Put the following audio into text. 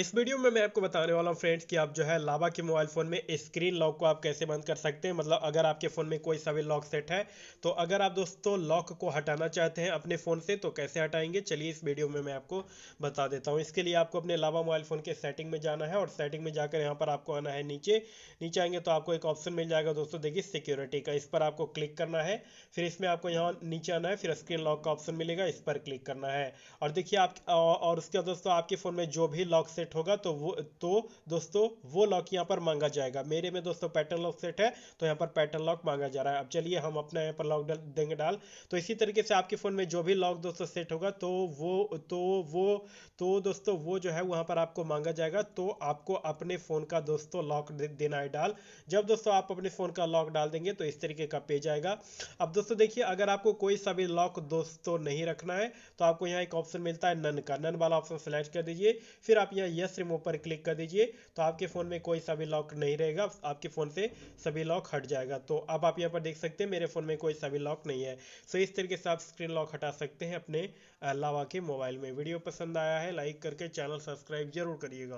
इस वीडियो में मैं आपको बताने वाला हूँ फ्रेंड्स कि आप जो है लावा के मोबाइल फ़ोन में स्क्रीन लॉक को आप कैसे बंद कर सकते हैं मतलब अगर आपके फ़ोन में कोई सभी लॉक सेट है तो अगर आप दोस्तों लॉक को हटाना चाहते हैं अपने फ़ोन से तो कैसे हटाएंगे चलिए इस वीडियो में मैं आपको बता देता हूँ इसके लिए आपको अपने लावा मोबाइल फ़ोन के सेटिंग में जाना है और सेटिंग में जाकर यहाँ पर आपको आना है नीचे नीचे आएंगे तो आपको एक ऑप्शन मिल जाएगा दोस्तों देखिए सिक्योरिटी का इस पर आपको क्लिक करना है फिर इसमें आपको यहाँ नीचे आना है फिर स्क्रीन लॉक का ऑप्शन मिलेगा इस पर क्लिक करना है और देखिए आप और उसके दोस्तों आपके फ़ोन में जो भी लॉक सेट सेट होगा तो वो तो दोस्तों वो लॉक यहाँ पर मांगा जाएगा मेरे में दोस्तों पैटर्न लॉक सेट है तो यहाँ पर पैटर्न लॉक मांगा जा रहा है अब चलिए हम अपना यहाँ पर लॉक देंगे डाल तो इसी तरीके से आपके फ़ोन में जो भी लॉक दोस्तों सेट होगा तो वो तो वो तो दोस्तों वो जो है वहाँ पर आपको मांगा जाएगा तो आपको अपने फ़ोन का दोस्तों लॉक देना है डाल जब दोस्तों आप अपने फ़ोन का लॉक डाल देंगे तो इस तरीके का पेज आएगा अब दोस्तों देखिए अगर आपको कोई सा भी लॉक दोस्तों नहीं रखना है तो आपको यहाँ एक ऑप्शन मिलता है नन का नन वाला ऑप्शन सेलेक्ट कर दीजिए फिर आप यहाँ यस रिमूव पर क्लिक कर दीजिए तो आपके फ़ोन में कोई सा भी लॉक नहीं रहेगा आपके फ़ोन से सभी लॉक हट जाएगा तो अब आप यहाँ पर देख सकते हैं मेरे फ़ोन में कोई सा भी लॉक नहीं है सो इस तरीके से आप स्क्रीन लॉक हटा सकते हैं अपने लावा के मोबाइल में वीडियो पसंद आया है लाइक करके चैनल सब्सक्राइब जरूर करिएगा